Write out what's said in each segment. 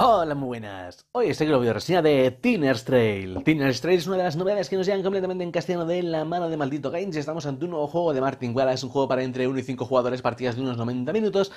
Hola, muy buenas. Hoy estoy con la reseña de Tinner's Trail. Tinner's Trail es una de las novedades que nos llegan completamente en castellano de la mano de Maldito Games. Estamos ante un nuevo juego de Martin Wallace, Es un juego para entre 1 y 5 jugadores, partidas de unos 90 minutos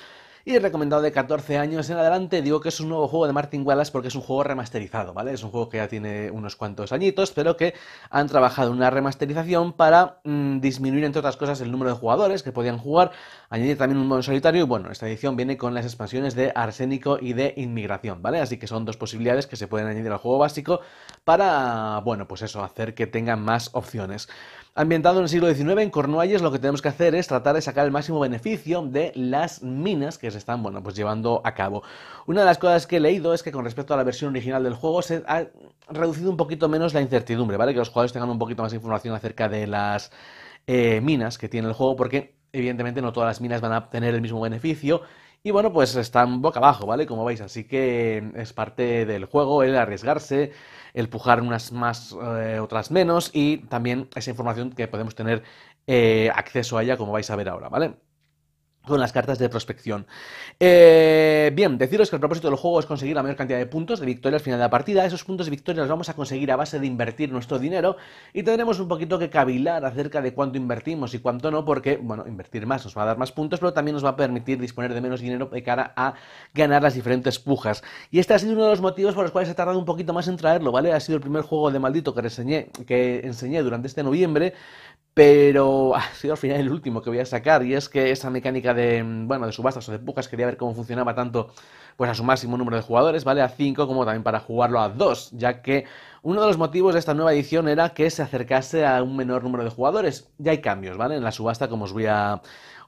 y recomendado de 14 años en adelante. Digo que es un nuevo juego de Martin Wallace porque es un juego remasterizado, ¿vale? Es un juego que ya tiene unos cuantos añitos, pero que han trabajado una remasterización para mm, disminuir, entre otras cosas, el número de jugadores que podían jugar, añadir también un modo solitario y bueno, esta edición viene con las expansiones de Arsénico y de Inmigración, ¿vale? Así que son dos posibilidades que se pueden añadir al juego básico para, bueno, pues eso, hacer que tengan más opciones. Ambientado en el siglo XIX en Cornualles, lo que tenemos que hacer es tratar de sacar el máximo beneficio de las minas que se están bueno, pues llevando a cabo. Una de las cosas que he leído es que con respecto a la versión original del juego se ha reducido un poquito menos la incertidumbre, ¿vale? Que los jugadores tengan un poquito más de información acerca de las eh, minas que tiene el juego, porque evidentemente no todas las minas van a tener el mismo beneficio y bueno, pues están boca abajo, ¿vale? Como veis, así que es parte del juego el arriesgarse, el pujar unas más, eh, otras menos y también esa información que podemos tener eh, acceso a ella, como vais a ver ahora, ¿vale? con las cartas de prospección. Eh, bien, deciros que el propósito del juego es conseguir la mayor cantidad de puntos de victoria al final de la partida. Esos puntos de victoria los vamos a conseguir a base de invertir nuestro dinero y tendremos un poquito que cavilar acerca de cuánto invertimos y cuánto no, porque, bueno, invertir más nos va a dar más puntos, pero también nos va a permitir disponer de menos dinero de cara a ganar las diferentes pujas. Y este ha sido uno de los motivos por los cuales he tardado un poquito más en traerlo, ¿vale? Ha sido el primer juego de maldito que que enseñé durante este noviembre, pero ha sido al final el último que voy a sacar y es que esa mecánica de mm, bueno de subastas o de pujas quería ver cómo funcionaba tanto pues a su máximo número de jugadores vale a 5 como también para jugarlo a 2 ya que uno de los motivos de esta nueva edición era que se acercase a un menor número de jugadores ya hay cambios vale en la subasta como os voy a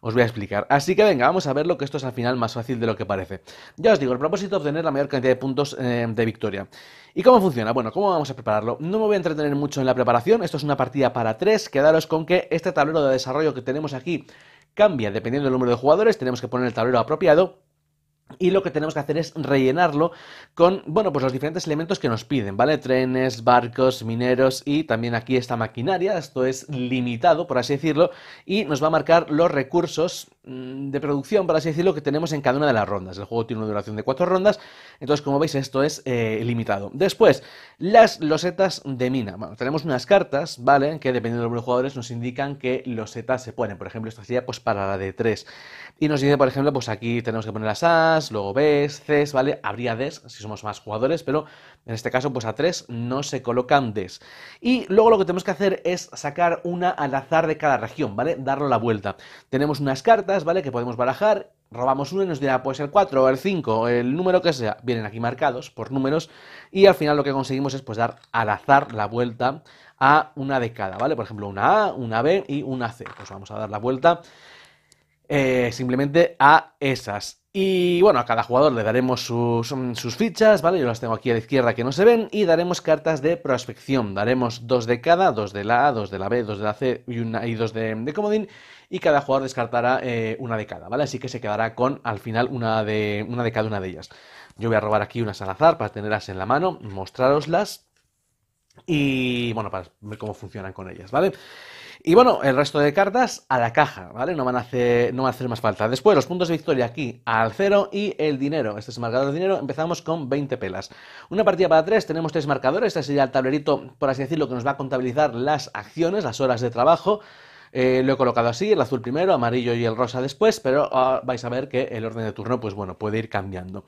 os voy a explicar. Así que venga, vamos a lo que esto es al final más fácil de lo que parece. Ya os digo, el propósito es obtener la mayor cantidad de puntos eh, de victoria. ¿Y cómo funciona? Bueno, ¿cómo vamos a prepararlo? No me voy a entretener mucho en la preparación, esto es una partida para tres, quedaros con que este tablero de desarrollo que tenemos aquí cambia dependiendo del número de jugadores, tenemos que poner el tablero apropiado y lo que tenemos que hacer es rellenarlo con, bueno, pues los diferentes elementos que nos piden, ¿vale? Trenes, barcos, mineros y también aquí esta maquinaria, esto es limitado, por así decirlo, y nos va a marcar los recursos mm, de producción, por así decirlo, que tenemos en cada una de las rondas. El juego tiene una duración de cuatro rondas, entonces como veis esto es eh, limitado. Después, las losetas de mina. tenemos unas cartas, ¿vale? Que dependiendo de los jugadores nos indican que losetas se ponen. Por ejemplo, esta sería pues para la de 3. Y nos dice, por ejemplo, pues aquí tenemos que poner las As, luego Bs, Cs, ¿vale? Habría Ds si somos más jugadores, pero en este caso, pues a 3 no se colocan Ds. Y luego lo que tenemos que hacer es sacar una al azar de cada región, ¿vale? Darlo la vuelta. Tenemos unas cartas, ¿vale? Que podemos barajar robamos uno y nos dirá pues el 4 o el 5, el número que sea, vienen aquí marcados por números y al final lo que conseguimos es pues dar al azar la vuelta a una de cada, ¿vale? Por ejemplo, una A, una B y una C. Pues vamos a dar la vuelta eh, simplemente a esas. Y bueno, a cada jugador le daremos sus, fichas, ¿vale? Yo las tengo aquí a la izquierda que no se ven. Y daremos cartas de prospección. Daremos dos de cada, dos de la A, dos de la B, dos de la C y, dos de, comodín. Y cada jugador descartará eh, una de cada, ¿vale? Así que se quedará con al final una de, una de cada una de ellas. Yo voy a robar aquí unas al azar para tenerlas en la mano, mostraroslas. Y bueno, para ver cómo funcionan con ellas, ¿vale? Y bueno, el resto de cartas a la caja, ¿vale? No van a hacer, no hacer más falta. Después, los puntos de victoria aquí al cero y el dinero. Este es el marcador de dinero. Empezamos con 20 pelas. Una partida para tres, tenemos tres marcadores. Este sería el tablerito, por así decirlo, que nos va a contabilizar las acciones, las horas de trabajo. Eh, lo he colocado así, el azul primero, amarillo y el rosa después, pero ah, vais a ver que el orden de turno, pues bueno, puede ir cambiando.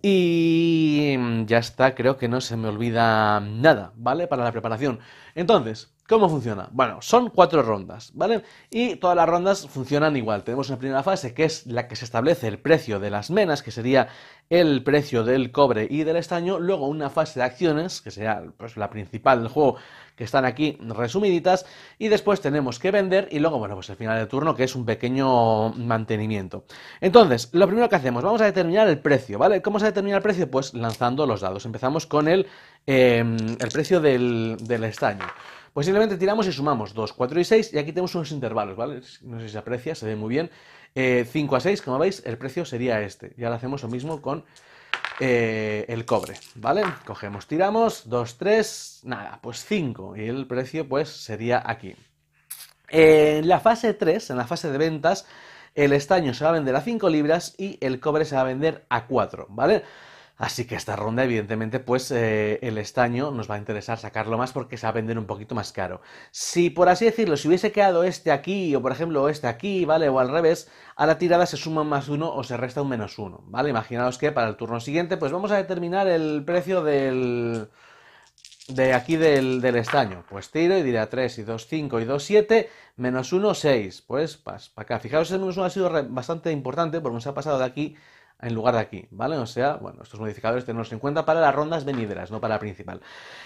Y ya está, creo que no se me olvida nada, ¿vale? Para la preparación. Entonces, ¿Cómo funciona? Bueno, son cuatro rondas, ¿vale? Y todas las rondas funcionan igual. Tenemos una primera fase que es la que se establece el precio de las menas, que sería el precio del cobre y del estaño. Luego una fase de acciones, que será pues, la principal del juego, que están aquí resumiditas. Y después tenemos que vender y luego, bueno, pues el final de turno, que es un pequeño mantenimiento. Entonces, lo primero que hacemos, vamos a determinar el precio, ¿vale? ¿Cómo se determina el precio? Pues lanzando los dados. Empezamos con el, eh, precio del estaño. Pues simplemente tiramos y sumamos 2, 4 y 6 y aquí tenemos unos intervalos, ¿vale? No sé si se aprecia, se ve muy bien. 5 eh, a 6, como veis, el precio sería este. Y ahora hacemos lo mismo con eh, el cobre, ¿vale? Cogemos, tiramos, 2, 3, nada, pues 5 y el precio pues sería aquí. En la fase 3, en la fase de ventas, el estaño se va a vender a 5 libras y el cobre se va a vender a 4, ¿vale? Así que esta ronda, evidentemente, pues eh, el estaño nos va a interesar sacarlo más porque se va a vender un poquito más caro. Si, por así decirlo, si hubiese quedado este aquí, o por ejemplo este aquí, ¿vale? O al revés, a la tirada se suma un más uno o se resta un menos uno, ¿vale? Imaginaos que para el turno siguiente, pues vamos a determinar el precio del... De aquí del, estaño. Pues tiro y diré 3 y 2, 5 y 2, 7, menos 1, 6. Pues para acá. Fijaros, el menos 1 ha sido bastante importante porque nos ha pasado de aquí en lugar de aquí, ¿vale? O sea, bueno, estos modificadores tenemos en cuenta para las rondas venideras, no para la principal.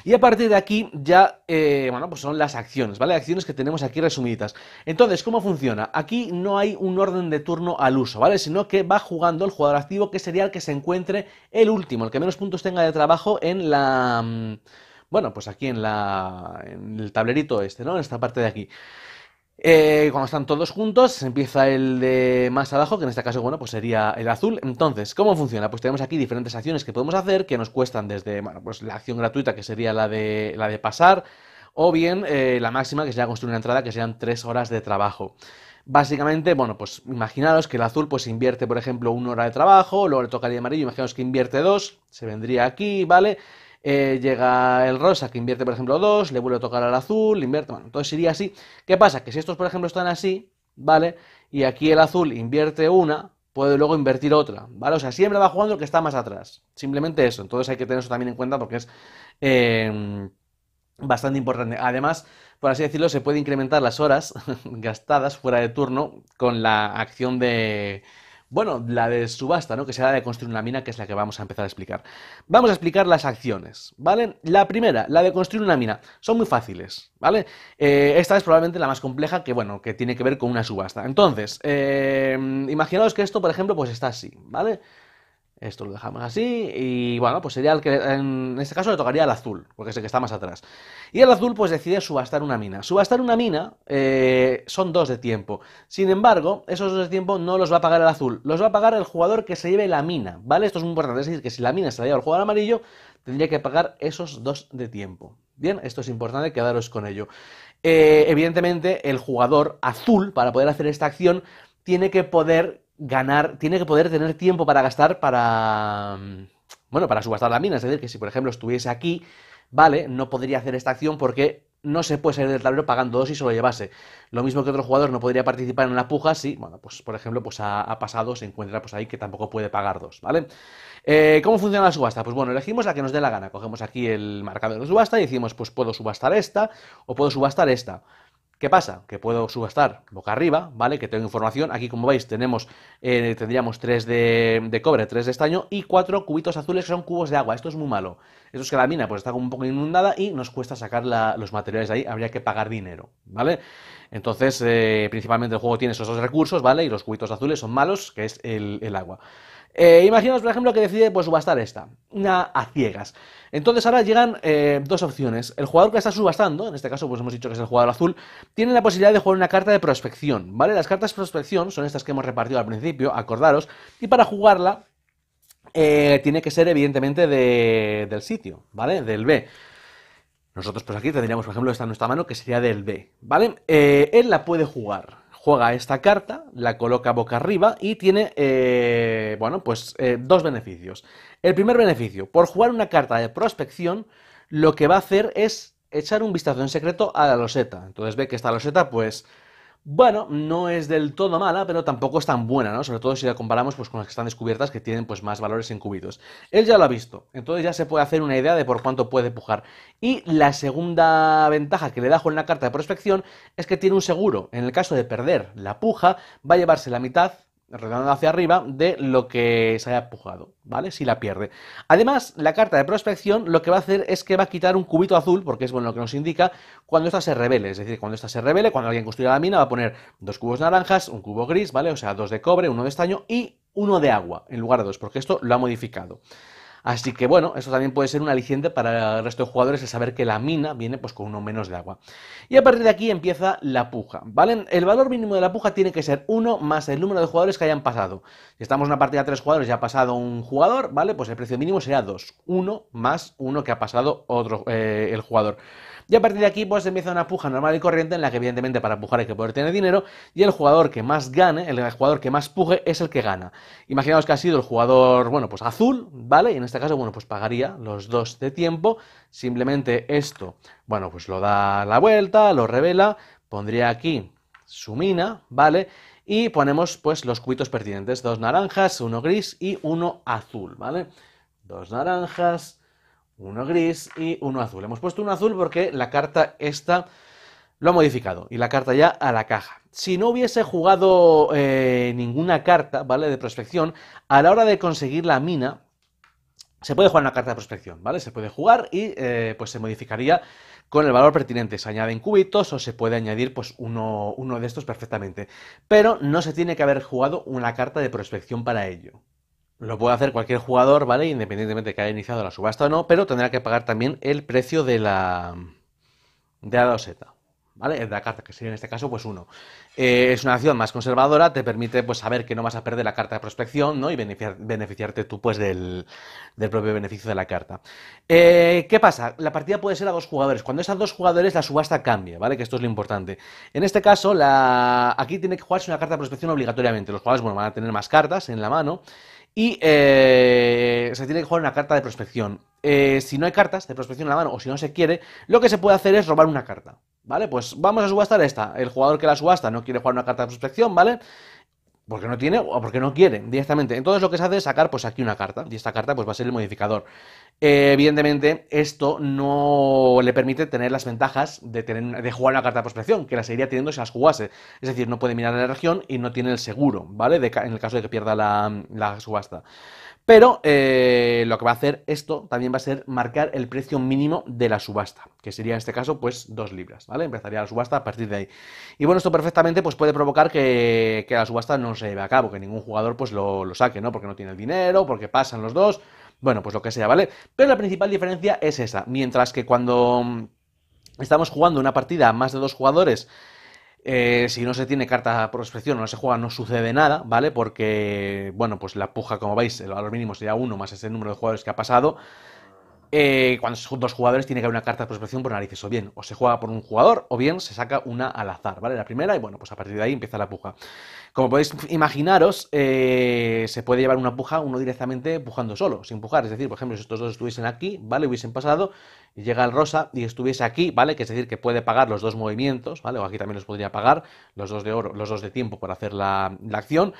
Y a partir de aquí ya, eh, bueno, pues son las acciones, ¿vale? Acciones que tenemos aquí resumidas. Entonces, ¿cómo funciona? Aquí no hay un orden de turno al uso, ¿vale? Sino que va jugando el jugador activo, que sería el que se encuentre el último, el que menos puntos tenga de trabajo en la... Mm, bueno, pues aquí en, la, en el tablerito este, ¿no? En esta parte de aquí. Eh, cuando están todos juntos, empieza el de más abajo, que en este caso, bueno, pues sería el azul. Entonces, ¿cómo funciona? Pues tenemos aquí diferentes acciones que podemos hacer, que nos cuestan desde, pues la acción gratuita, que sería la de, la de pasar, o bien eh, la máxima, que sería construir una entrada, que serían tres horas de trabajo. Básicamente, bueno, pues imaginaros que el azul pues invierte, por ejemplo, una hora de trabajo, luego le tocaría amarillo, imaginaos que invierte dos, se vendría aquí, ¿vale? vale eh, llega el rosa que invierte, por ejemplo, dos, le vuelve a tocar al azul, invierte, bueno, entonces sería así. ¿Qué pasa? Que si estos, por ejemplo, están así, ¿vale? Y aquí el azul invierte una, puede luego invertir otra, ¿vale? O sea, siempre va jugando el que está más atrás. Simplemente eso. Entonces hay que tener eso también en cuenta porque es em, bastante importante. Además, por así decirlo, se puede incrementar las horas gastadas fuera de turno con la acción de bueno, la de subasta, ¿no? Que será la de construir una mina, que es la que vamos a empezar a explicar. Vamos a explicar las acciones, ¿vale? La primera, la de construir una mina. Son muy fáciles, ¿vale? Eh, esta es probablemente la más compleja que, bueno, que tiene que ver con una subasta. Entonces, eh, imaginaos que esto, por ejemplo, pues está así, ¿vale? Esto lo dejamos así y bueno, pues sería el que en este caso le tocaría el azul, porque es el que está más atrás. Y el azul pues decide subastar una mina. Subastar una mina eh, son dos de tiempo. Sin embargo, esos dos de tiempo no los va a pagar el azul, los va a pagar el jugador que se lleve la mina, ¿vale? Esto es muy importante, es decir, que si la mina se la lleva el jugador amarillo, tendría que pagar esos dos de tiempo. Bien, esto es importante, quedaros con ello. Eh, evidentemente, el jugador azul, para poder hacer esta acción, tiene que poder ganar, tiene que poder tener tiempo para gastar para, mm, bueno, para subastar la mina. Es decir, que si por ejemplo estuviese aquí, vale, no podría hacer esta acción porque no se puede salir del tablero pagando dos y solo llevase. Lo mismo que otro jugador no podría participar en la puja si, bueno, pues por ejemplo, pues ha, pasado, se encuentra pues ahí que tampoco puede pagar dos, ¿vale? Eh, ¿Cómo funciona la subasta? Pues bueno, elegimos la que nos dé la gana. Cogemos aquí el marcador de subasta y decimos, pues puedo subastar esta o puedo subastar esta. ¿Qué pasa? Que puedo subastar boca arriba, ¿vale? Que tengo información. Aquí, como veis, tenemos, eh, tendríamos 3 de, cobre, 3 de estaño y 4 cubitos azules que son cubos de agua. Esto es muy malo. esto es que la mina pues está como un poco inundada y nos cuesta sacar los materiales de ahí. Habría que pagar dinero, ¿vale? Entonces, eh, principalmente el juego tiene esos recursos, ¿vale? Y los cubitos azules son malos, que es el agua. Eh, imaginaos, por ejemplo, que decide pues, subastar esta, una a ciegas. Entonces ahora llegan eh, dos opciones. El jugador que está subastando, en este caso pues hemos dicho que es el jugador azul, tiene la posibilidad de jugar una carta de prospección, ¿vale? Las cartas de prospección son estas que hemos repartido al principio, acordaros, y para jugarla eh, tiene que ser evidentemente del sitio, ¿vale? Del B. Nosotros pues aquí tendríamos, por ejemplo, esta en nuestra mano que sería del B, ¿vale? él la puede jugar, juega esta carta, la coloca boca arriba y tiene, eh, bueno, pues eh, dos beneficios. El primer beneficio, por jugar una carta de prospección, lo que va a hacer es echar un vistazo en secreto a la loseta. Entonces ve que esta loseta, pues, bueno, no es del todo mala, pero tampoco es tan buena, ¿no? Sobre todo si la comparamos pues, con las que están descubiertas, que tienen pues, más valores encubidos. Él ya lo ha visto, entonces ya se puede hacer una idea de por cuánto puede pujar. Y la segunda ventaja que le dejo en la carta de prospección es que tiene un seguro. En el caso de perder la puja, va a llevarse la mitad regando hacia arriba de lo que se haya pujado, ¿vale? Si la pierde. Además, la carta de prospección lo que va a hacer es que va a quitar un cubito azul, porque es bueno lo que nos indica, cuando ésta se revele. Es decir, cuando ésta se revele, cuando alguien construya la mina, va a poner dos cubos naranjas, un cubo gris, ¿vale? O sea, dos de cobre, uno de estaño y uno de agua, en lugar de dos, porque esto lo ha modificado. Así que bueno, eso también puede ser un aliciente para el resto de jugadores el saber que la mina viene pues con uno menos de agua. Y a partir de aquí empieza la puja, ¿vale? El valor mínimo de la puja tiene que ser uno más el número de jugadores que hayan pasado. Si estamos en una partida de tres jugadores y ha pasado un jugador, ¿vale? Pues el precio mínimo será dos. Uno más uno que ha pasado otro, eh, el jugador. Y a partir de aquí, pues empieza una puja normal y corriente en la que, evidentemente, para pujar hay que poder tener dinero. Y el jugador que más gane, el jugador que más puje, es el que gana. Imaginaos que ha sido el jugador, bueno, pues azul, ¿vale? Y en este caso, bueno, pues pagaría los dos de tiempo. Simplemente esto, bueno, pues lo da la vuelta, lo revela, pondría aquí su mina, ¿vale? Y ponemos pues los cubitos pertinentes, dos naranjas, uno gris y uno azul, ¿vale? Dos naranjas, uno gris y uno azul. Hemos puesto uno azul porque la carta esta lo ha modificado y la carta ya a la caja. Si no hubiese jugado eh, ninguna carta, ¿vale? De prospección, a la hora de conseguir la mina, se puede jugar una carta de prospección, ¿vale? Se puede jugar y eh, pues se modificaría con el valor pertinente. Se añaden cubitos o se puede añadir pues uno de estos perfectamente. Pero no se tiene que haber jugado una carta de prospección para ello, lo puede hacer cualquier jugador, ¿vale? Independientemente de que haya iniciado la subasta o no, pero tendrá que pagar también el precio de la, de la doseta, ¿vale? De la carta, que sería en este caso pues uno. Eh, es una acción más conservadora, te permite pues saber que no vas a perder la carta de prospección, ¿no? Y beneficiarte tú pues del, del, propio beneficio de la carta. Eh, ¿Qué pasa? La partida puede ser a dos jugadores. Cuando es a dos jugadores la subasta cambia, ¿vale? Que esto es lo importante. En este caso, la... aquí tiene que jugarse una carta de prospección obligatoriamente. Los jugadores, bueno, van a tener más cartas en la mano. Y eh, se tiene que jugar una carta de prospección. Eh, si no hay cartas de prospección en la mano o si no se quiere, lo que se puede hacer es robar una carta. ¿Vale? Pues vamos a subastar esta. El jugador que la subasta no quiere jugar una carta de prospección, ¿vale? Porque no tiene o porque no quiere directamente. Entonces lo que se hace es sacar pues aquí una carta. Y esta carta pues va a ser el modificador. Eh, evidentemente esto no le permite tener las ventajas de, jugar una carta de prospección, que la seguiría teniendo si las jugase. Es decir, no puede mirar a la región y no tiene el seguro, ¿vale? en el caso de que pierda la, la subasta. Pero eh, lo que va a hacer esto también va a ser marcar el precio mínimo de la subasta, que sería en este caso pues dos libras, ¿vale? Empezaría la subasta a partir de ahí. Y bueno, esto perfectamente pues puede provocar que, la subasta no se lleve a cabo, que ningún jugador pues lo, lo saque, ¿no? Porque no tiene el dinero, porque pasan los dos, bueno, pues lo que sea, ¿vale? Pero la principal diferencia es esa, mientras que cuando mm, estamos jugando una partida a más de dos jugadores, eh, si no se tiene carta prospección o no se juega, no sucede nada, ¿vale? Porque, bueno, pues la puja, como veis, el valor mínimo sería uno más ese número de jugadores que ha pasado. Eh, cuando son dos jugadores tiene que haber una carta de prospección por narices, o bien o se juega por un jugador, o bien se saca una al azar, ¿vale? La primera, y bueno, pues a partir de ahí empieza la puja. Como podéis imaginaros, eh, se puede llevar una puja uno directamente pujando solo, sin pujar. Es decir, por ejemplo, si estos dos estuviesen aquí, ¿vale? Hubiesen pasado, y llega el rosa y estuviese aquí, ¿vale? Que es decir, que puede pagar los dos movimientos, ¿vale? O aquí también los podría pagar, los dos de oro, los dos de tiempo para hacer la, la acción.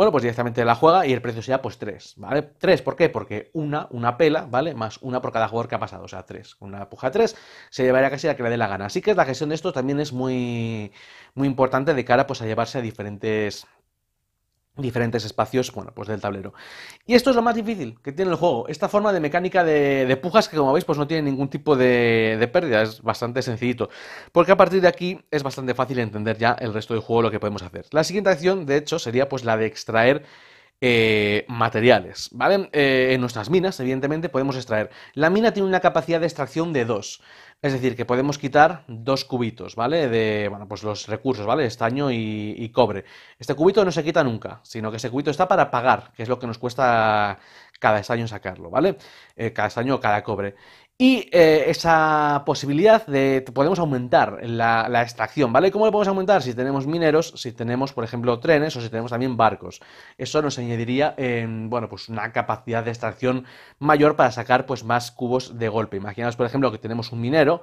Bueno, pues directamente la juega y el precio sería pues 3, ¿vale? 3, ¿por qué? Porque una, una pela, ¿vale? Más una por cada jugador que ha pasado, o sea, 3. Una puja 3 se llevaría casi a que le dé la gana. Así que la gestión de esto también es muy, muy importante de cara pues a llevarse a diferentes diferentes espacios, bueno, pues del tablero. Y esto es lo más difícil que tiene el juego, esta forma de mecánica de, pujas que como veis pues no tiene ningún tipo de, pérdida, es bastante sencillito, porque a partir de aquí es bastante fácil entender ya el resto del juego lo que podemos hacer. La siguiente acción, de hecho, sería pues la de extraer eh, materiales, ¿vale? Eh, en nuestras minas, evidentemente, podemos extraer. La mina tiene una capacidad de extracción de dos es decir, que podemos quitar dos cubitos, ¿vale? De, bueno, pues los recursos, ¿vale? Estaño y, cobre. Este cubito no se quita nunca, sino que ese cubito está para pagar, que es lo que nos cuesta cada estaño sacarlo, ¿vale? Eh, cada estaño o cada cobre. Y eh, esa posibilidad de podemos aumentar la, extracción, ¿vale? ¿Cómo lo podemos aumentar? Si tenemos mineros, si tenemos, por ejemplo, trenes o si tenemos también barcos. Eso nos añadiría, bueno, pues una capacidad de extracción mayor para sacar pues más cubos de golpe. Imaginaos, por ejemplo, que tenemos un minero,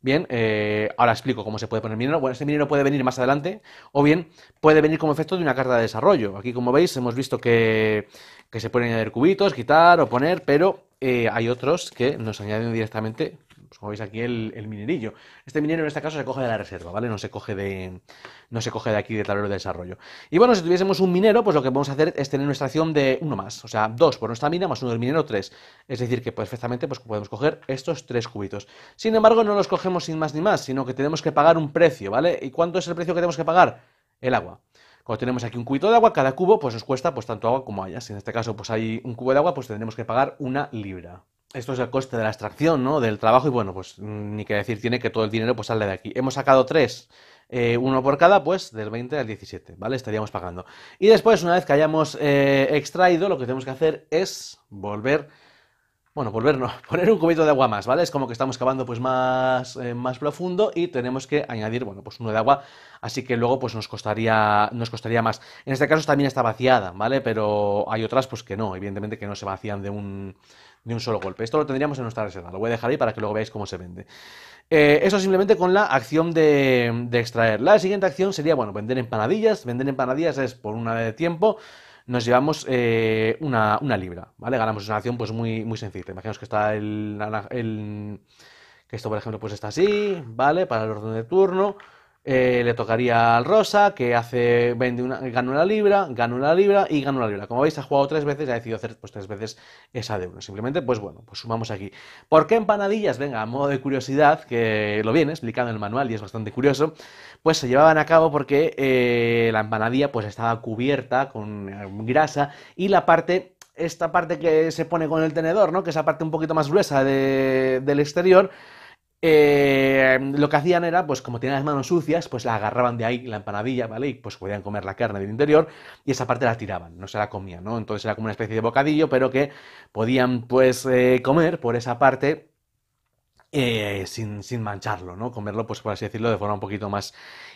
Bien, eh, ahora explico cómo se puede poner minero. Bueno, este minero puede venir más adelante o bien puede venir como efecto de una carta de desarrollo. Aquí, como veis, hemos visto que, que se pueden añadir cubitos, quitar o poner, pero eh, hay otros que nos añaden directamente, pues, como veis aquí, el, minerillo. Este minero en este caso se coge de la reserva, ¿vale? No se coge de, no se coge de aquí de tablero de desarrollo. Y bueno, si tuviésemos un minero, pues lo que podemos hacer es tener nuestra acción de uno más, o sea, dos por nuestra mina más uno del minero, tres. Es decir, que perfectamente pues, podemos coger estos tres cubitos. Sin embargo, no los cogemos sin más ni más, sino que tenemos que pagar un precio, ¿vale? ¿Y cuánto es el precio que tenemos que pagar? El agua o tenemos aquí un cubito de agua, cada cubo pues nos cuesta pues tanto agua como haya. Si en este caso pues hay un cubo de agua, pues tendremos que pagar una libra. Esto es el coste de la extracción, ¿no? Del trabajo y bueno, pues mm, ni que decir tiene que todo el dinero pues sale de aquí. Hemos sacado tres eh, uno por cada, pues del 20 al 17, ¿vale? Estaríamos pagando. Y después, una vez que hayamos eh, extraído, lo que tenemos que hacer es volver bueno, volvernos, poner un cubito de agua más, ¿vale? Es como que estamos cavando pues más, eh, más profundo y tenemos que añadir, bueno, pues uno de agua, así que luego pues nos costaría, nos costaría más. En este caso también está vaciada, ¿vale? Pero hay otras pues que no, evidentemente que no se vacían de un, de un solo golpe. Esto lo tendríamos en nuestra reserva, lo voy a dejar ahí para que luego veáis cómo se vende. Eh, eso simplemente con la acción de, de extraer. La siguiente acción sería, bueno, vender empanadillas. Vender empanadillas es por una de tiempo nos llevamos eh, una, libra, ¿vale? Ganamos una acción pues muy, muy sencilla. Imaginaos que está el, el, que esto, por ejemplo, pues está así, ¿vale? Para el orden de turno. Eh, le tocaría al Rosa, que hace, vende una, gana una libra, gana una libra y gana una libra. Como veis, ha jugado tres veces y ha decidido hacer pues, tres veces esa de uno. Simplemente, pues bueno, pues sumamos aquí. ¿Por qué empanadillas? Venga, a modo de curiosidad, que lo viene explicado en el manual y es bastante curioso, pues se llevaban a cabo porque eh, la empanadilla pues estaba cubierta con eh, grasa y la parte esta parte que se pone con el tenedor, ¿no? Que es la parte un poquito más gruesa del exterior, eh, lo que hacían era, pues como tenían las manos sucias, pues la agarraban de ahí, la empanadilla, ¿vale? Y pues podían comer la carne del interior y esa parte la tiraban, no se la comían, ¿no? Entonces era como una especie de bocadillo, pero que podían pues eh, comer por esa parte eh, sin, sin mancharlo, ¿no? Comerlo, pues por así decirlo, de forma un poquito más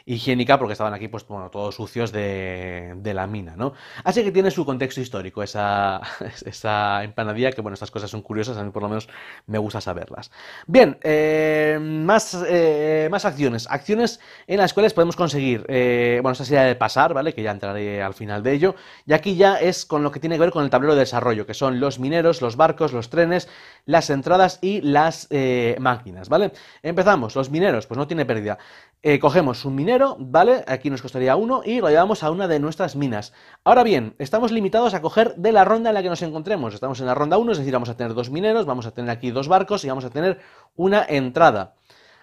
higiénica porque estaban aquí, pues, bueno, todos sucios de, la mina, ¿no? Así que tiene su contexto histórico esa, esa empanadilla, que bueno, estas cosas son curiosas, a mí por lo menos me gusta saberlas. Bien, eh, más, eh, más acciones. Acciones en las cuales podemos conseguir, eh, bueno, esta sería de pasar, ¿vale? Que ya entraré al final de ello. Y aquí ya es con lo que tiene que ver con el tablero de desarrollo, que son los mineros, los barcos, los trenes, las entradas y las máquinas, ¿vale? Empezamos, los mineros, pues no tiene pérdida. cogemos un minero ¿vale? Aquí nos costaría uno y lo llevamos a una de nuestras minas. Ahora bien, estamos limitados a coger de la ronda en la que nos encontremos. Estamos en la ronda 1, es decir, vamos a tener dos mineros, vamos a tener aquí dos barcos y vamos a tener una entrada.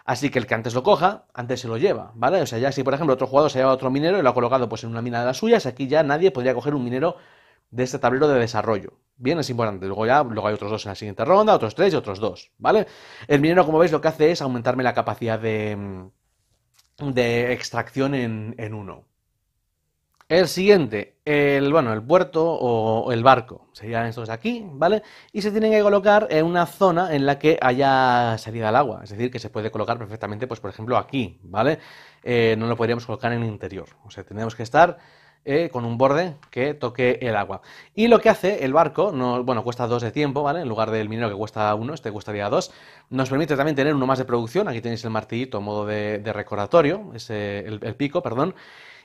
Así que el que antes lo coja, antes se lo lleva, ¿vale? O sea, ya si por ejemplo otro jugador se lleva otro minero y lo ha colocado pues en una mina de las suyas, aquí ya nadie podría coger un minero de este tablero de desarrollo. Bien, es importante. Luego ya, luego hay otros dos en la siguiente ronda, otros tres y otros dos, ¿vale? El minero, como veis, lo que hace es aumentarme la capacidad de de extracción en, uno. El siguiente, el, bueno, el puerto o el barco, serían estos de aquí, ¿vale? Y se tienen que colocar en una zona en la que haya salida al agua, es decir, que se puede colocar perfectamente, pues por ejemplo aquí, ¿vale? Eh, no lo podríamos colocar en el interior, o sea, tendríamos que estar eh, con un borde que toque el agua. Y lo que hace el barco, bueno, cuesta dos de tiempo, ¿vale? En lugar del minero que cuesta uno, este gustaría dos. Nos permite también tener uno más de producción. Aquí tenéis el martillito a modo de, recordatorio, ese, el, pico, perdón.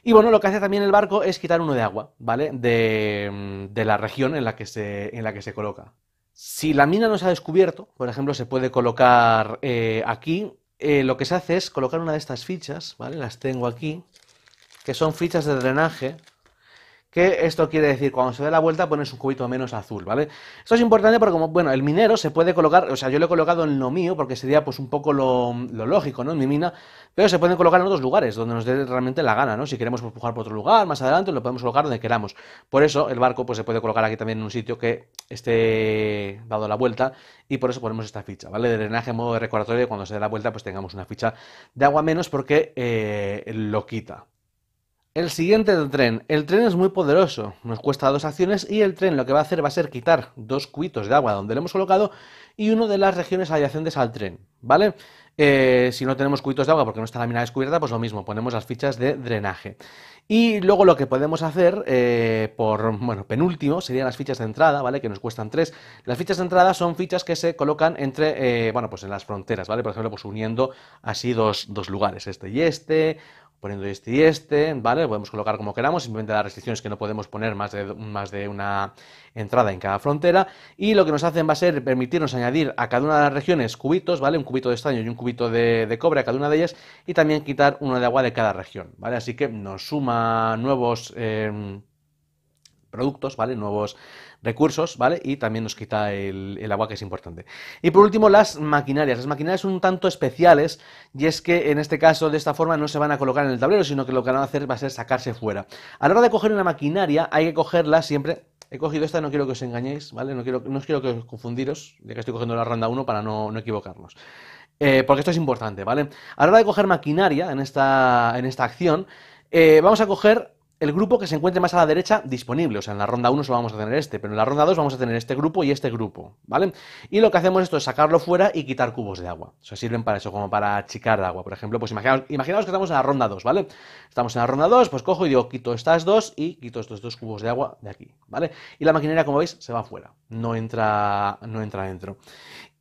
Y bueno, lo que hace también el barco es quitar uno de agua, ¿vale? De, la región en la, que se, en la que se coloca. Si la mina no se ha descubierto, por ejemplo, se puede colocar eh, aquí, eh, lo que se hace es colocar una de estas fichas, ¿vale? Las tengo aquí que son fichas de drenaje, que esto quiere decir, cuando se dé la vuelta pones un cubito menos azul, ¿vale? Esto es importante porque, bueno, el minero se puede colocar, o sea, yo lo he colocado en lo mío porque sería pues un poco lo, lógico, ¿no? En mi mina, pero se pueden colocar en otros lugares, donde nos dé realmente la gana, ¿no? Si queremos empujar pues, por otro lugar, más adelante, lo podemos colocar donde queramos. Por eso el barco pues se puede colocar aquí también en un sitio que esté dado la vuelta y por eso ponemos esta ficha, ¿vale? De drenaje modo de recordatorio, cuando se dé la vuelta pues tengamos una ficha de agua menos porque eh, lo quita, el siguiente del tren. El tren es muy poderoso. Nos cuesta dos acciones y el tren lo que va a hacer va a ser quitar dos cuitos de agua donde lo hemos colocado y uno de las regiones adyacentes al tren. ¿Vale? Eh, si no tenemos cuitos de agua porque no está la mina descubierta, pues lo mismo, ponemos las fichas de drenaje. Y luego lo que podemos hacer, eh, por bueno, penúltimo, serían las fichas de entrada, ¿vale? Que nos cuestan tres. Las fichas de entrada son fichas que se colocan entre, eh, bueno, pues en las fronteras, ¿vale? Por ejemplo, pues uniendo así dos lugares, este y este, poniendo este y este, ¿vale? Lo podemos colocar como queramos, simplemente la restricción es que no podemos poner más de, más de una entrada en cada frontera, y lo que nos hacen va a ser permitirnos añadir a cada una de las regiones cubitos, ¿vale? Un cubito de estaño y un cubito de, cobre a cada una de ellas, y también quitar uno de agua de cada región, ¿vale? Así que nos suma nuevos... Eh, productos, ¿vale? Nuevos, recursos, ¿vale? Y también nos quita el, agua, que es importante. Y por último, las maquinarias. Las maquinarias son un tanto especiales, y es que en este caso, de esta forma, no se van a colocar en el tablero, sino que lo que van a hacer va a ser sacarse fuera. A la hora de coger una maquinaria, hay que cogerla siempre He cogido esta, no quiero que os engañéis, ¿vale? No quiero, no os quiero que confundiros, ya que estoy cogiendo la ronda 1 para no, equivocarnos. Eh, porque esto es importante, ¿vale? A la hora de coger maquinaria en esta, en esta acción, eh, vamos a coger el grupo que se encuentre más a la derecha disponible. O sea, en la ronda 1 solo vamos a tener este, pero en la ronda 2 vamos a tener este grupo y este grupo, ¿vale? Y lo que hacemos esto es sacarlo fuera y quitar cubos de agua. O sea, sirven para eso, como para achicar agua. Por ejemplo, pues imaginaos, que estamos en la ronda 2, ¿vale? Estamos en la ronda 2, pues cojo y digo, quito estas dos y quito estos dos cubos de agua de aquí, ¿vale? Y la maquinaria, como veis, se va fuera, no entra, no entra dentro.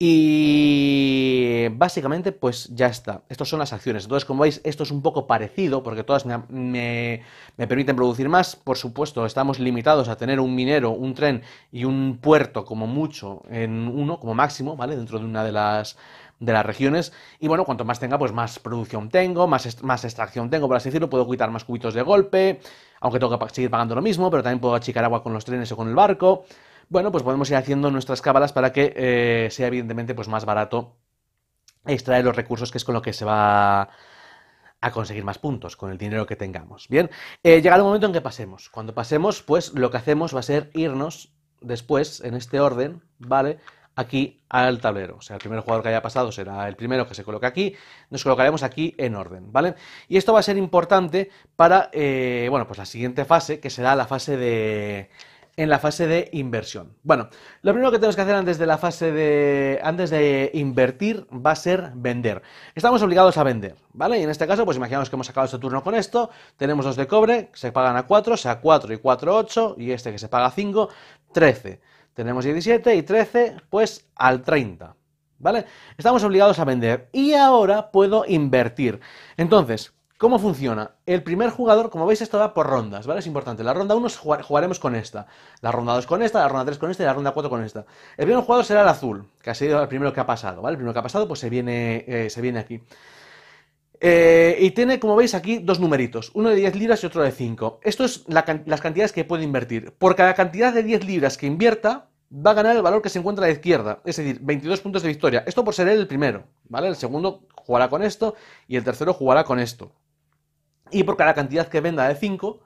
Y básicamente, pues ya está. Estas son las acciones. Entonces, como veis, esto es un poco parecido, porque todas me, permiten producir más. Por supuesto, estamos limitados a tener un minero, un tren y un puerto como mucho en uno, como máximo, ¿vale? Dentro de una de las de las regiones y bueno cuanto más tenga pues más producción tengo más, más extracción tengo por así decirlo puedo quitar más cubitos de golpe aunque tengo que seguir pagando lo mismo pero también puedo achicar agua con los trenes o con el barco bueno, pues podemos ir haciendo nuestras cábalas para que eh, sea evidentemente pues más barato extraer los recursos que es con lo que se va a conseguir más puntos con el dinero que tengamos. Bien, llega eh, llegará el momento en que pasemos. Cuando pasemos, pues lo que hacemos va a ser irnos después, en este orden, ¿vale? Aquí al tablero. O sea, el primer jugador que haya pasado será el primero que se coloca aquí. Nos colocaremos aquí en orden, ¿vale? Y esto va a ser importante para, eh, bueno, pues la siguiente fase, que será la fase de en la fase de inversión. Bueno, lo primero que tenemos que hacer antes de la fase de antes de invertir va a ser vender. Estamos obligados a vender, ¿vale? Y en este caso, pues imaginamos que hemos acabado este turno con esto, tenemos dos de cobre, se pagan a 4, o sea, 4 y 4 8 y este que se paga a 5, 13. Tenemos 17 y 13 pues al 30. ¿Vale? Estamos obligados a vender y ahora puedo invertir. Entonces, ¿Cómo funciona? El primer jugador, como veis, esto va por rondas, ¿vale? Es importante. La ronda 1 jugaremos con esta, la ronda 2 con esta, la ronda 3 con esta y la ronda 4 con esta. El primer jugador será el azul, que ha sido el primero que ha pasado, ¿vale? El primero que ha pasado, pues se viene, eh, se viene aquí. Eh, y tiene, como veis aquí, dos numeritos, uno de 10 libras y otro de 5. Esto es las cantidades que puede invertir. Por cada cantidad de 10 libras que invierta, va a ganar el valor que se encuentra a la izquierda, es decir, 22 puntos de victoria. Esto por ser el primero, ¿vale? El segundo jugará con esto y el tercero jugará con esto y por cada cantidad que venda de 5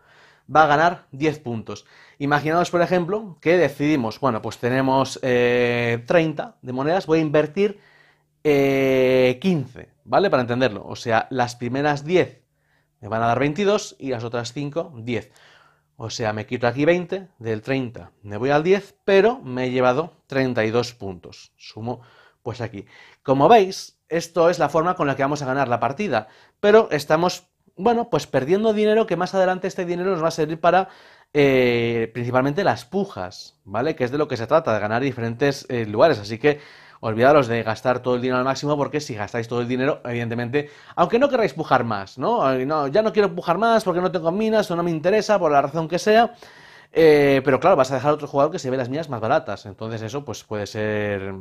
va a ganar 10 puntos. Imaginaos, por ejemplo, que decidimos, bueno, pues tenemos 30 eh, de monedas, voy a invertir 15, eh, ¿vale? Para entenderlo. O sea, las primeras 10 me van a dar 22 y las otras 5, 10. O sea, me quito aquí 20, del 30 me voy al 10, pero me he llevado 32 puntos. Sumo pues aquí. Como veis, esto es la forma con la que vamos a ganar la partida, pero estamos bueno, pues perdiendo dinero que más adelante este dinero nos va a servir para eh, principalmente las pujas, ¿vale? Que es de lo que se trata, de ganar diferentes eh, lugares. Así que olvidaros de gastar todo el dinero al máximo porque si gastáis todo el dinero, evidentemente, aunque no queráis pujar más, ¿no? ya no quiero pujar más porque no tengo minas o no me interesa por la razón que sea. Eh, pero claro, vas a dejar a otro jugador que se ve las minas más baratas. Entonces eso pues puede ser,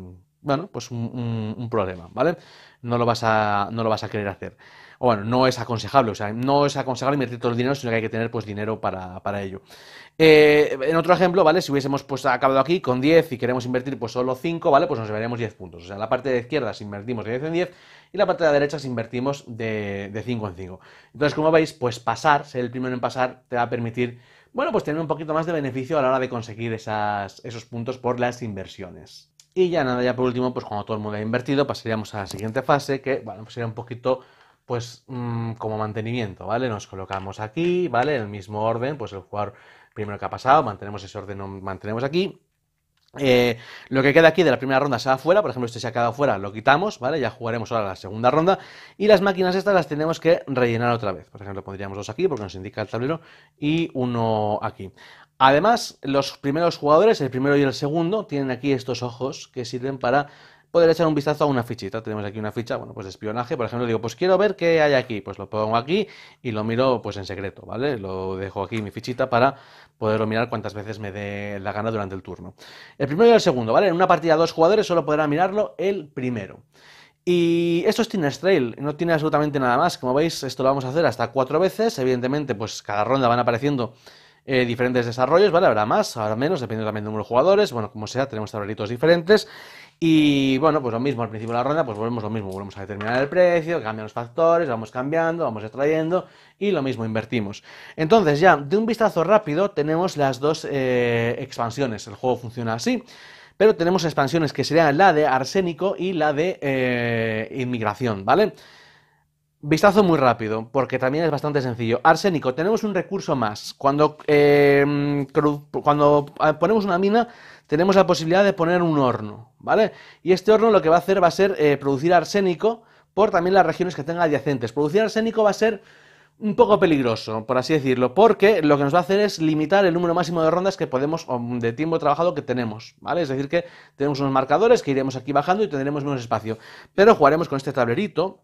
bueno, pues un, un problema, ¿vale? No lo, vas a, no lo vas a querer hacer o bueno, no es aconsejable, o sea, no es aconsejable invertir todo el dinero, sino que hay que tener pues dinero para, ello. Eh, en otro ejemplo, ¿vale? Si hubiésemos pues acabado aquí con 10 y queremos invertir pues solo 5, ¿vale? Pues nos llevaríamos 10 puntos. O sea, la parte de izquierda si invertimos de 10 en 10 y la parte de la derecha si invertimos de, de 5 en 5. Entonces, como veis, pues pasar, ser el primero en pasar, te va a permitir bueno, pues tener un poquito más de beneficio a la hora de conseguir esas, esos puntos por las inversiones. Y ya nada, ya por último, pues cuando todo el mundo haya invertido, pasaríamos a la siguiente fase, que bueno, pues, sería un poquito pues mm, como mantenimiento, ¿vale? Nos colocamos aquí, ¿vale? En el mismo orden, pues el jugador primero que ha pasado, mantenemos ese orden, mantenemos aquí. Eh, lo que queda aquí de la primera ronda se va fuera, por ejemplo, este se ha quedado afuera, lo quitamos, ¿vale? Ya jugaremos ahora la segunda ronda y las máquinas estas las tenemos que rellenar otra vez. Por ejemplo, pondríamos dos aquí porque nos indica el tablero y uno aquí. Además, los primeros jugadores, el primero y el segundo, tienen aquí estos ojos que sirven para poder echar un vistazo a una fichita. Tenemos aquí una ficha, bueno, pues espionaje, por ejemplo, digo, pues quiero ver qué hay aquí, pues lo pongo aquí y lo miro pues en secreto, ¿vale? Lo dejo aquí mi fichita para poderlo mirar cuantas veces me dé la gana durante el turno. El primero y el segundo, ¿vale? En una partida dos jugadores solo podrá mirarlo el primero. Y esto es Tinestrail, Trail, no tiene absolutamente nada más. Como veis, esto lo vamos a hacer hasta cuatro veces. Evidentemente, pues cada ronda van apareciendo eh, diferentes desarrollos, ¿vale? Habrá más, habrá menos, dependiendo también del número de jugadores. Bueno, como sea, tenemos tableritos diferentes. Y bueno, pues lo mismo al principio de la ronda, pues volvemos lo mismo, volvemos a determinar el precio, cambian los factores, vamos cambiando, vamos extrayendo y lo mismo invertimos. Entonces ya, de un vistazo rápido, tenemos las dos eh, expansiones, el juego funciona así, pero tenemos expansiones que serían la de arsénico y la de eh, inmigración, ¿vale? Vistazo muy rápido, porque también es bastante sencillo. Arsénico, tenemos un recurso más. Cuando, em, cuando ah, ponemos una mina, tenemos la posibilidad de poner un horno, ¿vale? Y este horno lo que va a hacer va a ser eh, producir arsénico por también las regiones que tenga adyacentes. Producir arsénico va a ser un poco peligroso, por así decirlo, porque lo que nos va a hacer es limitar el número máximo de rondas que podemos, o de tiempo trabajado que tenemos, ¿vale? Es decir, que tenemos unos marcadores que iremos aquí bajando y tendremos menos espacio. Pero jugaremos con este tablerito,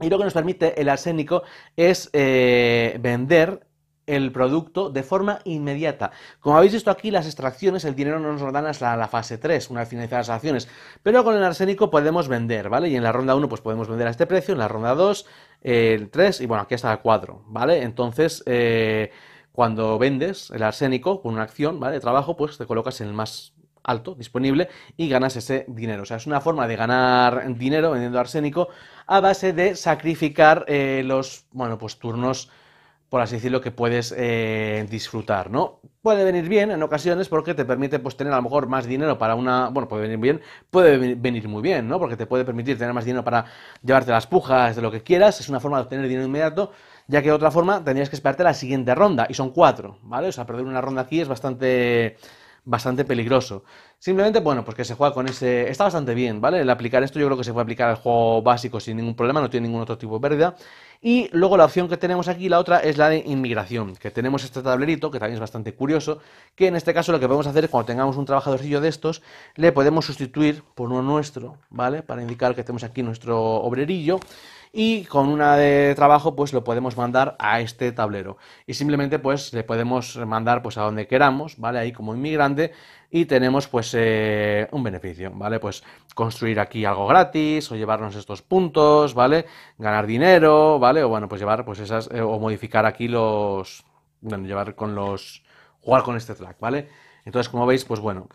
y lo que nos permite el arsénico es eh, vender el producto de forma inmediata. Como habéis visto aquí, las extracciones, el dinero no nos lo dan hasta la fase 3, una vez finalizadas las acciones. Pero con el arsénico podemos vender, ¿vale? Y en la ronda 1 pues podemos vender a este precio, en la ronda 2, el 3 y bueno, aquí está el 4, ¿vale? Entonces, eh, cuando vendes el arsénico con una acción, ¿vale? De trabajo, pues te colocas en el más alto disponible y ganas ese dinero. O sea, es una forma de ganar dinero vendiendo arsénico a base de sacrificar eh, los, bueno, pues turnos, por así decirlo, que puedes eh, disfrutar, ¿no? Puede venir bien en ocasiones porque te permite pues tener a lo mejor más dinero para una, bueno, puede venir bien, puede venir muy bien, ¿no? Porque te puede permitir tener más dinero para llevarte las pujas de lo que quieras, es una forma de obtener dinero inmediato ya que de otra forma tendrías que esperarte la siguiente ronda, y son cuatro, ¿vale? O sea, perder una ronda aquí es bastante bastante peligroso. Simplemente, bueno, pues que se juega con ese... Está bastante bien, ¿vale? El aplicar esto yo creo que se puede aplicar al juego básico sin ningún problema, no tiene ningún otro tipo de pérdida. Y luego la opción que tenemos aquí, la otra, es la de inmigración, que tenemos este tablerito, que también es bastante curioso, que en este caso lo que podemos hacer es cuando tengamos un trabajadorcillo de estos, le podemos sustituir por uno nuestro, ¿vale? Para indicar que tenemos aquí nuestro obrerillo y con una de trabajo pues lo podemos mandar a este tablero y simplemente pues le podemos mandar pues a donde queramos, ¿vale? Ahí como inmigrante y tenemos pues eh, un beneficio, ¿vale? Pues construir aquí algo gratis o llevarnos estos puntos, ¿vale? Ganar dinero, ¿vale? O bueno, pues llevar pues esas eh, o modificar aquí los bueno, llevar con los jugar con este track, ¿vale? Entonces, como veis, pues bueno,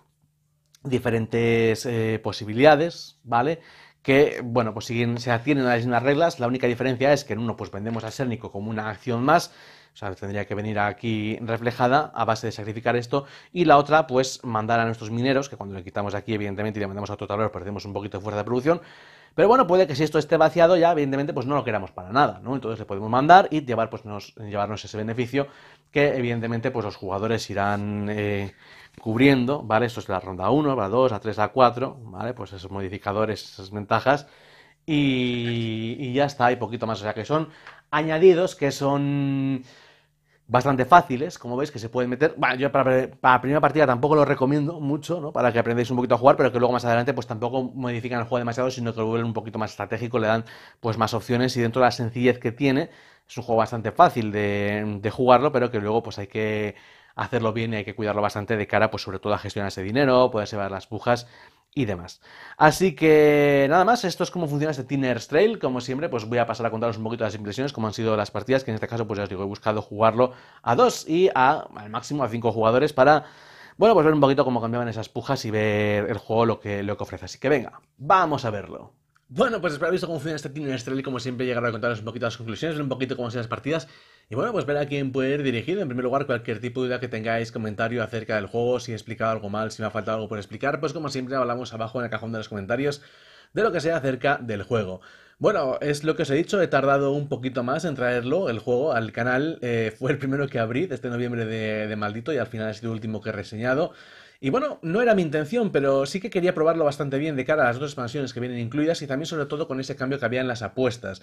diferentes eh, posibilidades, ¿vale? que, bueno, pues siguen, se atienen a las mismas reglas, la única diferencia es que en uno pues vendemos a Sérnico como una acción más, o sea, tendría que venir aquí reflejada a base de sacrificar esto, y la otra pues mandar a nuestros mineros, que cuando le quitamos aquí evidentemente y le mandamos a otro tablero perdemos un poquito de fuerza de producción, pero bueno, puede que si esto esté vaciado ya, evidentemente, pues no lo queramos para nada, ¿no? Entonces le podemos mandar y llevar, pues, nos, llevarnos ese beneficio que, evidentemente, pues los jugadores irán eh, cubriendo, ¿vale? Esto es la ronda 1, la 2, a 3, la 4, ¿vale? Pues esos modificadores, esas ventajas. Y, ya está, hay poquito más. O sea que son añadidos que son bastante fáciles, como veis, que se pueden meter. Bueno, yo para, la primera partida tampoco lo recomiendo mucho, ¿no? Para que aprendáis un poquito a jugar, pero que luego más adelante pues tampoco modifican el juego demasiado, sino que lo vuelven un poquito más estratégico, le dan pues más opciones y dentro de la sencillez que tiene, es un juego bastante fácil de, de jugarlo, pero que luego pues hay que hacerlo bien y hay que cuidarlo bastante de cara, pues sobre todo a gestionar ese dinero, poder llevar las pujas y demás. Así que nada más, esto es cómo funciona este Tinner's Trail. Como siempre, pues voy a pasar a contaros un poquito las impresiones, cómo han sido las partidas, que en este caso, pues ya os digo, he buscado jugarlo a dos y a, al máximo a cinco jugadores para, bueno, pues ver un poquito cómo cambiaban esas pujas y ver el juego lo que, lo que ofrece. Así que venga, vamos a verlo. Bueno, pues espero visto cómo funciona este en Estrella y como siempre llegar a contaros un poquito las conclusiones, un poquito cómo son las partidas y bueno, pues ver a quién puede ir dirigido. En primer lugar, cualquier tipo de duda que tengáis, comentario acerca del juego, si he explicado algo mal, si me ha faltado algo por explicar, pues como siempre hablamos abajo en el cajón de los comentarios de lo que sea acerca del juego. Bueno, es lo que os he dicho, he tardado un poquito más en traerlo, el juego, al canal. Eh, fue el primero que abrí este noviembre de, de maldito y al final ha sido el último que he reseñado. Y bueno, no era mi intención, pero sí que quería probarlo bastante bien de cara a las dos expansiones que vienen incluidas y también sobre todo con ese cambio que había en las apuestas.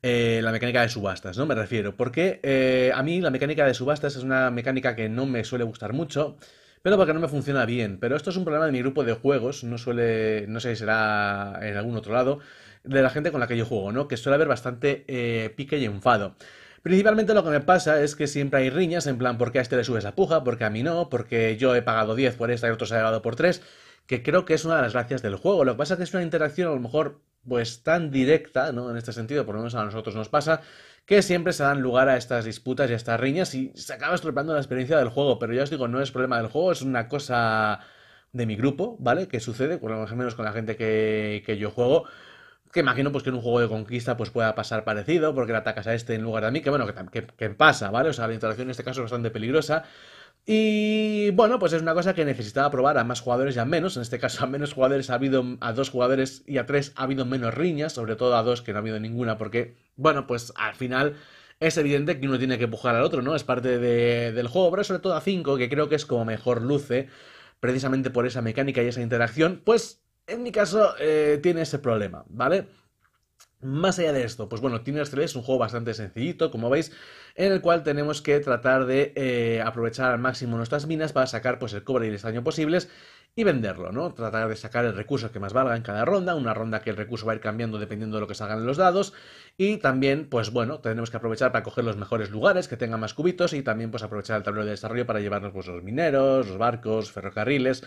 Eh, la mecánica de subastas, ¿no? Me refiero. Porque eh, a mí la mecánica de subastas es una mecánica que no me suele gustar mucho pero porque no me funciona bien. Pero esto es un problema de mi grupo de juegos, no suele, no sé si será en algún otro lado, de la gente con la que yo juego, ¿no? Que suele haber bastante eh, pique y enfado. Principalmente lo que me pasa es que siempre hay riñas, en plan, ¿por qué a este le subes la puja? ¿porque a mí no? Porque yo he pagado 10 por esta y otro se ha pagado por 3? Que creo que es una de las gracias del juego. Lo que pasa es que es una interacción a lo mejor pues tan directa, ¿no? En este sentido, por lo menos a nosotros nos pasa, que siempre se dan lugar a estas disputas y a estas riñas y se acaba estropeando la experiencia del juego. Pero ya os digo, no es problema del juego, es una cosa de mi grupo, ¿vale? Que sucede, por lo menos con la gente que yo juego. Que imagino pues que en un juego de conquista pues pueda pasar parecido, porque le atacas a este en lugar de a mí, que bueno, que, pasa, ¿vale? O sea, la interacción en este caso es bastante peligrosa. Y bueno, pues es una cosa que necesitaba probar a más jugadores y a menos. En este caso, a menos jugadores ha habido, a dos jugadores y a tres ha habido menos riñas, sobre todo a dos que no ha habido ninguna, porque, bueno, pues al final es evidente que uno tiene que empujar al otro, ¿no? Es parte del juego, pero sobre todo a cinco, que creo que es como mejor luce, precisamente por esa mecánica y esa interacción, pues en mi caso, eh, tiene ese problema, ¿vale? Más allá de esto, pues bueno, Tiners 3 es un juego bastante sencillito, como veis, en el cual tenemos que tratar de eh, aprovechar al máximo nuestras minas para sacar pues, el cobre y el estaño posibles y venderlo, ¿no? Tratar de sacar el recurso que más valga en cada ronda, una ronda que el recurso va a ir cambiando dependiendo de lo que salgan en los dados, y también, pues bueno, tenemos que aprovechar para coger los mejores lugares que tengan más cubitos y también pues aprovechar el tablero de desarrollo para llevarnos pues, los mineros, los barcos, ferrocarriles,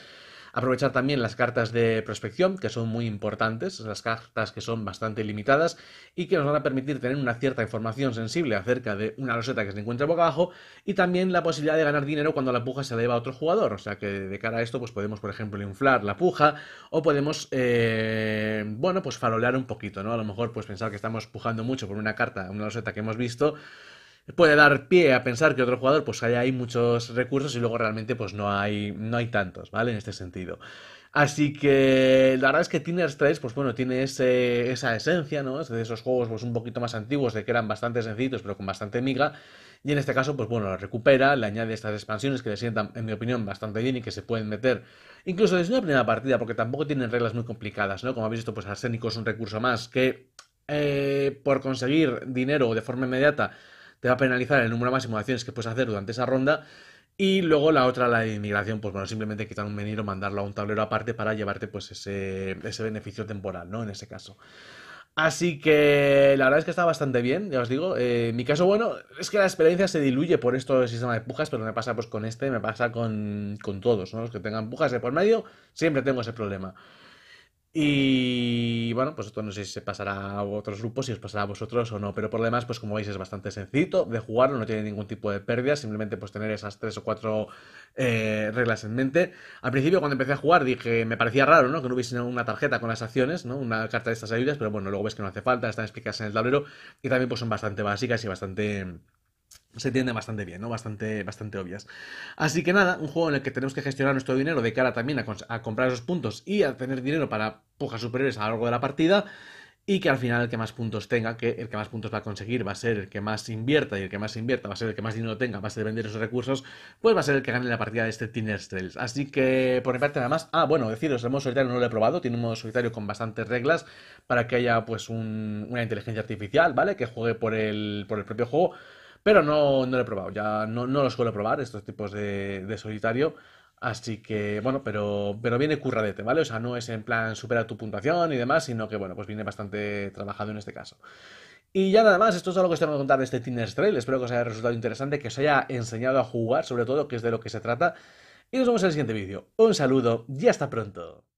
Aprovechar también las cartas de prospección, que son muy importantes, las cartas que son bastante limitadas y que nos van a permitir tener una cierta información sensible acerca de una roseta que se encuentra boca abajo y también la posibilidad de ganar dinero cuando la puja se lleva a otro jugador. O sea que de cara a esto, pues podemos, por ejemplo, inflar la puja o podemos, eh, bueno, pues farolear un poquito, ¿no? A lo mejor, pues pensar que estamos pujando mucho por una carta, una roseta que hemos visto puede dar pie a pensar que otro jugador pues haya ahí muchos recursos y luego realmente pues no hay, no hay tantos, ¿vale? En este sentido. Así que la verdad es que Tiner's 3, pues bueno, tiene ese, esa esencia, ¿no? Es de esos juegos pues un poquito más antiguos, de que eran bastante sencillitos pero con bastante miga. Y en este caso, pues bueno, la recupera, le añade estas expansiones que le sientan, en mi opinión, bastante bien y que se pueden meter incluso desde una primera partida, porque tampoco tienen reglas muy complicadas, ¿no? Como habéis visto, pues arsénico es un recurso más que eh, por conseguir dinero de forma inmediata te va a penalizar el número máximo de acciones que puedes hacer durante esa ronda. Y luego la otra, la de inmigración, pues bueno, simplemente quitar un menino mandarlo a un tablero aparte para llevarte pues ese, ese beneficio temporal, ¿no? En ese caso. Así que la verdad es que está bastante bien, ya os digo. Eh, mi caso, bueno, es que la experiencia se diluye por esto del sistema de pujas, pero me pasa pues con este, me pasa con, con todos, ¿no? Los que tengan pujas de por medio, siempre tengo ese problema. Y bueno, pues esto no sé si se pasará a otros grupos, si os pasará a vosotros o no, pero por lo demás, pues como veis es bastante sencillo de jugar, no tiene ningún tipo de pérdida, simplemente pues tener esas tres o cuatro eh, reglas en mente. Al principio cuando empecé a jugar dije, me parecía raro, ¿no? Que no hubiese una tarjeta con las acciones, ¿no? Una carta de estas ayudas, pero bueno, luego ves que no hace falta, están explicadas en el tablero y también pues son bastante básicas y bastante se entiende bastante bien, ¿no? Bastante, bastante obvias. Así que nada, un juego en el que tenemos que gestionar nuestro dinero de cara también a, comprar esos puntos y a tener dinero para pujas superiores a lo largo de la partida. Y que al final el que más puntos tenga, que el que más puntos va a conseguir va a ser el que más invierta, y el que más invierta va a ser el que más dinero tenga, va a ser vender esos recursos, pues va a ser el que gane la partida de este Tinder Así que, por mi parte, nada más. Ah, bueno, deciros, el modo solitario no lo he probado, tiene un modo solitario con bastantes reglas para que haya, pues, una inteligencia artificial, ¿vale? Que juegue por el, por el propio juego pero no, lo he probado, ya no, no lo suelo probar, estos tipos de, solitario. Así que, bueno, pero, pero viene curradete, ¿vale? O sea, no es en plan supera tu puntuación y demás, sino que, bueno, pues viene bastante trabajado en este caso. Y ya nada más, esto es todo lo que os tengo que contar de este Tinder Trail. Espero que os haya resultado interesante, que os haya enseñado a jugar, sobre todo, que es de lo que se trata. Y nos vemos en el siguiente vídeo. Un saludo y hasta pronto.